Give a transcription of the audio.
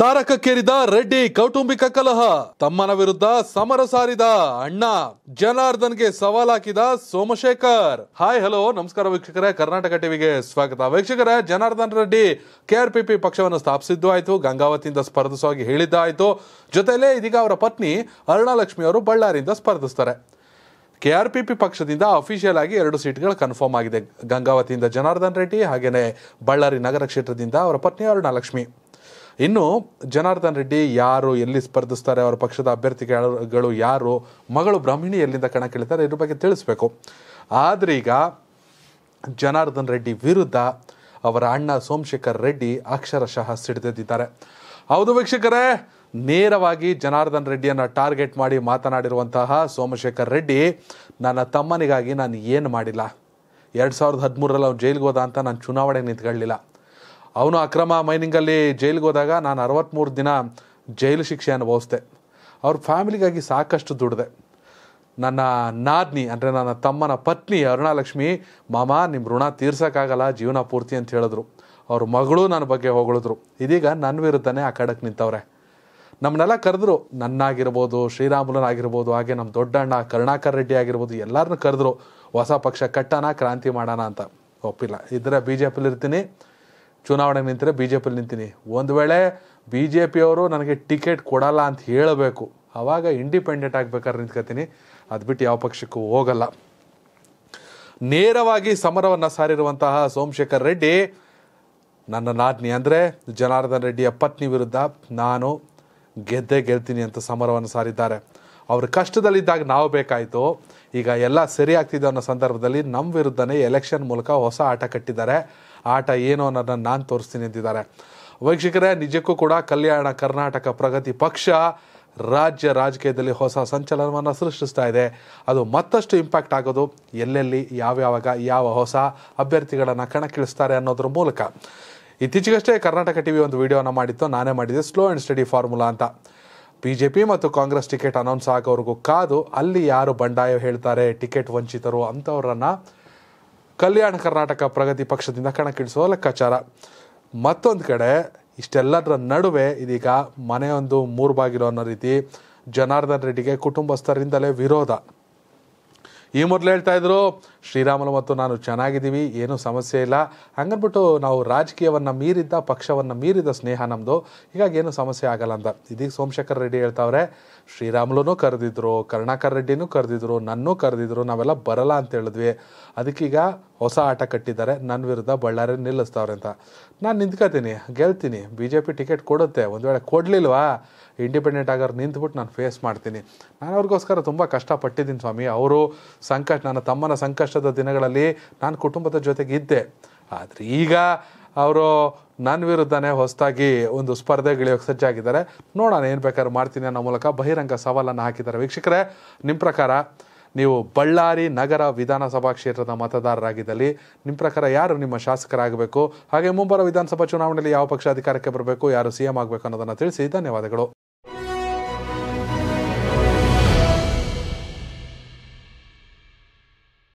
ತಾರಕಕ್ಕೇರಿದ ರೆಡ್ಡಿ ಕೌಟುಂಬಿಕ ಕಲಹ ತಮ್ಮನ ವಿರುದ್ಧ ಸಮರ ಸಾರಿದ ಅಣ್ಣ ಜನಾರ್ದನ್ಗೆ ಸವಾಲ್ ಹಾಕಿದ ಸೋಮಶೇಖರ್ ಹಾಯ್ ಹಲೋ ನಮಸ್ಕಾರ ವೀಕ್ಷಕರೇ ಕರ್ನಾಟಕ ಟಿವಿಗೆ ಸ್ವಾಗತ ವೀಕ್ಷಕರೇ ಜನಾರ್ದನ್ ರೆಡ್ಡಿ ಕೆಆರ್ಪಿಪಿ ಪಕ್ಷವನ್ನು ಸ್ಥಾಪಿಸಿದ್ದು ಆಯ್ತು ಗಂಗಾವತಿಯಿಂದ ಸ್ಪರ್ಧಿಸುವಾಗಿ ಆಯ್ತು ಜೊತೆಯಲ್ಲೇ ಇದೀಗ ಅವರ ಪತ್ನಿ ಅರುಣಾಲಕ್ಷ್ಮಿ ಅವರು ಬಳ್ಳಾರಿಯಿಂದ ಸ್ಪರ್ಧಿಸ್ತಾರೆ ಕೆ ಆರ್ ಪಿ ಪಿ ಪಕ್ಷದಿಂದ ಅಫಿಷಿಯಲ್ ಆಗಿ ಎರಡು ಸೀಟ್ಗಳು ಕನ್ಫರ್ಮ್ ಆಗಿದೆ ಗಂಗಾವತಿಯಿಂದ ಜನಾರ್ದನ್ ರೆಡ್ಡಿ ಹಾಗೆಯೇ ಬಳ್ಳಾರಿ ನಗರ ಕ್ಷೇತ್ರದಿಂದ ಅವರ ಪತ್ನಿ ಅರುಣಾಲಕ್ಷ್ಮಿ ಇನ್ನು ಜನಾರ್ದನ್ ರೆಡ್ಡಿ ಯಾರು ಎಲ್ಲಿ ಸ್ಪರ್ಧಿಸ್ತಾರೆ ಅವರ ಪಕ್ಷದ ಅಭ್ಯರ್ಥಿಗಳು ಯಾರು ಮಗಳು ಬ್ರಾಹ್ಮಿಣಿ ಎಲ್ಲಿಂದ ಕಣಕ್ಕಿಳಿತಾರೆ ಇದ್ರ ಬಗ್ಗೆ ತಿಳಿಸ್ಬೇಕು ಈಗ ಜನಾರ್ದನ್ ರೆಡ್ಡಿ ವಿರುದ್ಧ ಅವರ ಅಣ್ಣ ಸೋಮಶೇಖರ್ ರೆಡ್ಡಿ ಅಕ್ಷರಶಃ ಸಿಡಿದೆದ್ದಿದ್ದಾರೆ ಹೌದು ವೀಕ್ಷಕರೇ ನೇರವಾಗಿ ಜನಾರ್ದನ್ ರೆಡ್ಡಿಯನ್ನು ಟಾರ್ಗೆಟ್ ಮಾಡಿ ಮಾತನಾಡಿರುವಂತಹ ಸೋಮಶೇಖರ್ ರೆಡ್ಡಿ ನನ್ನ ತಮ್ಮನಿಗಾಗಿ ನಾನು ಏನು ಮಾಡಿಲ್ಲ ಎರಡು ಸಾವಿರದ ಹದಿಮೂರರಲ್ಲಿ ಅವ್ನು ಜೈಲಿಗೆ ಹೋದ ಅಂತ ನಾನು ಚುನಾವಣೆಗೆ ನಿಂತ್ಕೊಳ್ಳಲಿಲ್ಲ ಅವನು ಅಕ್ರಮ ಮೈನಿಂಗಲ್ಲಿ ಜೈಲಿಗೆ ಹೋದಾಗ ನಾನು ಅರವತ್ತ್ಮೂರು ದಿನ ಜೈಲು ಶಿಕ್ಷೆ ಅನುಭವಿಸಿದೆ ಅವ್ರ ಫ್ಯಾಮಿಲಿಗಾಗಿ ಸಾಕಷ್ಟು ದುಡಿದೆ ನನ್ನ ನಾದ್ನಿ ಅಂದರೆ ನನ್ನ ತಮ್ಮನ ಪತ್ನಿ ಅರುಣಾಲಕ್ಷ್ಮಿ ಮಾಮ ನಿಮ್ಮ ಋಣ ತೀರ್ಸೋಕ್ಕಾಗಲ್ಲ ಜೀವನ ಪೂರ್ತಿ ಅಂತ ಹೇಳಿದ್ರು ಅವ್ರ ಮಗಳು ನನ್ನ ಬಗ್ಗೆ ಹೊಗಳಿದ್ರು ಇದೀಗ ನನ್ನ ವಿರುದ್ಧನೇ ಆ ಖಡಕ್ ನಿಂತವ್ರೆ ನಮ್ಮನ್ನೆಲ್ಲ ಕರೆದ್ರು ನನ್ನಾಗಿರ್ಬೋದು ಆಗಿರ್ಬೋದು ಹಾಗೆ ನಮ್ಮ ದೊಡ್ಡಣ್ಣ ಕರುಣಾಕರ್ ರೆಡ್ಡಿ ಆಗಿರ್ಬೋದು ಎಲ್ಲರನ್ನೂ ಕರೆದ್ರು ಹೊಸ ಪಕ್ಷ ಕಟ್ಟೋಣ ಕ್ರಾಂತಿ ಮಾಡೋಣ ಅಂತ ಒಪ್ಪಿಲ್ಲ ಇದ್ರೆ ಬಿ ಜೆ ಪಿಲಿರ್ತೀನಿ ಚುನಾವಣೆ ನಿಂತರೆ ಬಿ ಜೆ ಪಿಲಿ ನಿಂತೀನಿ ಒಂದು ವೇಳೆ ಬಿ ಜೆ ಪಿಯವರು ನನಗೆ ಟಿಕೆಟ್ ಕೊಡಲ್ಲ ಅಂತ ಹೇಳಬೇಕು ಆವಾಗ ಇಂಡಿಪೆಂಡೆಂಟ್ ಆಗಬೇಕಾದ್ರೆ ನಿಂತ್ಕೋತೀನಿ ಅದು ಬಿಟ್ಟು ಯಾವ ಪಕ್ಷಕ್ಕೂ ಹೋಗಲ್ಲ ನೇರವಾಗಿ ಸಮರವನ್ನು ಸಾರಿರುವಂತಹ ಸೋಮಶೇಖರ್ ರೆಡ್ಡಿ ನನ್ನ ನಾದ್ನಿ ಅಂದರೆ ಜನಾರ್ದನ್ ರೆಡ್ಡಿಯ ಪತ್ನಿ ವಿರುದ್ಧ ನಾನು ಗೆದ್ದೇ ಗೆಲ್ತೀನಿ ಅಂತ ಸಮರವನ್ನು ಸಾರಿದ್ದಾರೆ ಅವರು ಕಷ್ಟದಲ್ಲಿದ್ದಾಗ ನಾವು ಬೇಕಾಯಿತು ಈಗ ಎಲ್ಲ ಸರಿ ಆಗ್ತಿದೆ ಅನ್ನೋ ಸಂದರ್ಭದಲ್ಲಿ ನಮ್ಮ ವಿರುದ್ಧನೇ ಎಲೆಕ್ಷನ್ ಮೂಲಕ ಹೊಸ ಆಟ ಕಟ್ಟಿದ್ದಾರೆ ಆಟ ಏನು ಅನ್ನೋದನ್ನು ನಾನು ತೋರಿಸ್ತೀನಿ ಅಂತಿದ್ದಾರೆ ವೀಕ್ಷಕರೇ ನಿಜಕ್ಕೂ ಕೂಡ ಕಲ್ಯಾಣ ಕರ್ನಾಟಕ ಪ್ರಗತಿ ಪಕ್ಷ ರಾಜ್ಯ ರಾಜಕೀಯದಲ್ಲಿ ಹೊಸ ಸಂಚಲನವನ್ನು ಸೃಷ್ಟಿಸ್ತಾ ಇದೆ ಅದು ಮತ್ತಷ್ಟು ಇಂಪ್ಯಾಕ್ಟ್ ಆಗೋದು ಎಲ್ಲೆಲ್ಲಿ ಯಾವ್ಯಾವಾಗ ಯಾವ ಹೊಸ ಅಭ್ಯರ್ಥಿಗಳನ್ನು ಕಣಕ್ಕಿಳಿಸ್ತಾರೆ ಅನ್ನೋದ್ರ ಮೂಲಕ ಇತ್ತೀಚೆಗಷ್ಟೇ ಕರ್ನಾಟಕ ಟಿ ವಿ ಒಂದು ವಿಡಿಯೋನ ಮಾಡಿತ್ತು ನಾನೇ ಮಾಡಿದ್ದೆ ಸ್ಲೋ ಆ್ಯಂಡ್ ಸ್ಟಡಿ ಫಾರ್ಮುಲಾ ಅಂತ ಬಿ ಜೆ ಪಿ ಮತ್ತು ಕಾಂಗ್ರೆಸ್ ಟಿಕೆಟ್ ಅನೌನ್ಸ್ ಆಗೋವ್ರಿಗೂ ಕಾದು ಅಲ್ಲಿ ಯಾರು ಬಂಡಾಯ ಹೇಳ್ತಾರೆ ಟಿಕೆಟ್ ವಂಚಿತರು ಅಂಥವ್ರನ್ನ ಕಲ್ಯಾಣ ಕರ್ನಾಟಕ ಪ್ರಗತಿ ಪಕ್ಷದಿಂದ ಕಣಕ್ಕಿಳಿಸುವ ಲೆಕ್ಕಾಚಾರ ಮತ್ತೊಂದು ಕಡೆ ಇಷ್ಟೆಲ್ಲದರ ನಡುವೆ ಇದೀಗ ಮನೆಯೊಂದು ಮೂರು ಬಾಗಿಲು ಅನ್ನೋ ರೀತಿ ಜನಾರ್ದನ್ ರೆಡ್ಡಿಗೆ ಕುಟುಂಬಸ್ಥರಿಂದಲೇ ವಿರೋಧ ಈ ಮೊದಲು ಹೇಳ್ತಾ ಇದ್ರು ಶ್ರೀರಾಮುಲು ಮತ್ತು ನಾನು ಚೆನ್ನಾಗಿದ್ದೀವಿ ಏನೂ ಸಮಸ್ಯೆ ಇಲ್ಲ ಹಂಗನ್ಬಿಟ್ಟು ನಾವು ರಾಜಕೀಯವನ್ನು ಮೀರಿದ್ದ ಪಕ್ಷವನ್ನು ಮೀರಿದ ಸ್ನೇಹ ನಮ್ಮದು ಹೀಗಾಗಿ ಏನೂ ಸಮಸ್ಯೆ ಆಗಲ್ಲ ಅಂತ ಇದೀಗ ಸೋಮಶೇಖರ್ ರೆಡ್ಡಿ ಹೇಳ್ತಾವ್ರೆ ಶ್ರೀರಾಮುಲುನೂ ಕರೆದಿದ್ರು ಕರ್ಣಾಕರ್ ರೆಡ್ಡಿನೂ ಕರೆದಿದ್ರು ನನ್ನೂ ಕರೆದಿದ್ರು ನಾವೆಲ್ಲ ಬರಲ್ಲ ಅಂತ ಹೇಳಿದ್ವಿ ಅದಕ್ಕೀಗ ಹೊಸ ಆಟ ಕಟ್ಟಿದ್ದಾರೆ ನನ್ನ ವಿರುದ್ಧ ಬಳ್ಳಾರಿ ನಿಲ್ಲಿಸ್ತಾವ್ರೆ ಅಂತ ನಾನು ನಿಂತ್ಕೋತೀನಿ ಗೆಲ್ತೀನಿ ಬಿ ಜೆ ಪಿ ಟಿಕೆಟ್ ಕೊಡುತ್ತೆ ಒಂದು ವೇಳೆ ಕೊಡಲಿಲ್ವಾ ಇಂಡಿಪೆಂಡೆಂಟ್ ಆಗೋರು ನಿಂತ್ಬಿಟ್ಟು ನಾನು ಫೇಸ್ ಮಾಡ್ತೀನಿ ನಾನು ಅವ್ರಿಗೋಸ್ಕರ ತುಂಬ ಕಷ್ಟಪಟ್ಟಿದ್ದೀನಿ ಸ್ವಾಮಿ ಅವರು ಸಂಕಷ್ಟ ನನ್ನ ತಮ್ಮನ ಸಂಕಷ್ಟ ಕಷ್ಟದ ದಿನಗಳಲ್ಲಿ ನಾನು ಕುಟುಂಬದ ಜೊತೆಗೆ ಇದ್ದೆ ಆದರೆ ಈಗ ಅವರು ನನ್ನ ವಿರುದ್ಧನೇ ಹೊಸದಾಗಿ ಒಂದು ಸ್ಪರ್ಧೆಗಿಳಿಯೋಕೆ ಸಜ್ಜಾಗಿದ್ದಾರೆ ನೋಡೋಣ ಏನು ಬೇಕಾದ್ರೂ ಮಾಡ್ತೀನಿ ಅನ್ನೋ ಮೂಲಕ ಬಹಿರಂಗ ಸವಾಲನ್ನು ಹಾಕಿದ್ದಾರೆ ವೀಕ್ಷಕರೇ ನಿಮ್ಮ ಪ್ರಕಾರ ನೀವು ಬಳ್ಳಾರಿ ನಗರ ವಿಧಾನಸಭಾ ಕ್ಷೇತ್ರದ ಮತದಾರರಾಗಿದ್ದಲ್ಲಿ ನಿಮ್ಮ ಪ್ರಕಾರ ಯಾರು ನಿಮ್ಮ ಶಾಸಕರಾಗಬೇಕು ಹಾಗೆ ಮುಂಬರುವ ವಿಧಾನಸಭಾ ಚುನಾವಣೆಯಲ್ಲಿ ಯಾವ ಪಕ್ಷ ಅಧಿಕಾರಕ್ಕೆ ಬರಬೇಕು ಯಾರು ಸಿ ಆಗಬೇಕು ಅನ್ನೋದನ್ನು ತಿಳಿಸಿ ಧನ್ಯವಾದಗಳು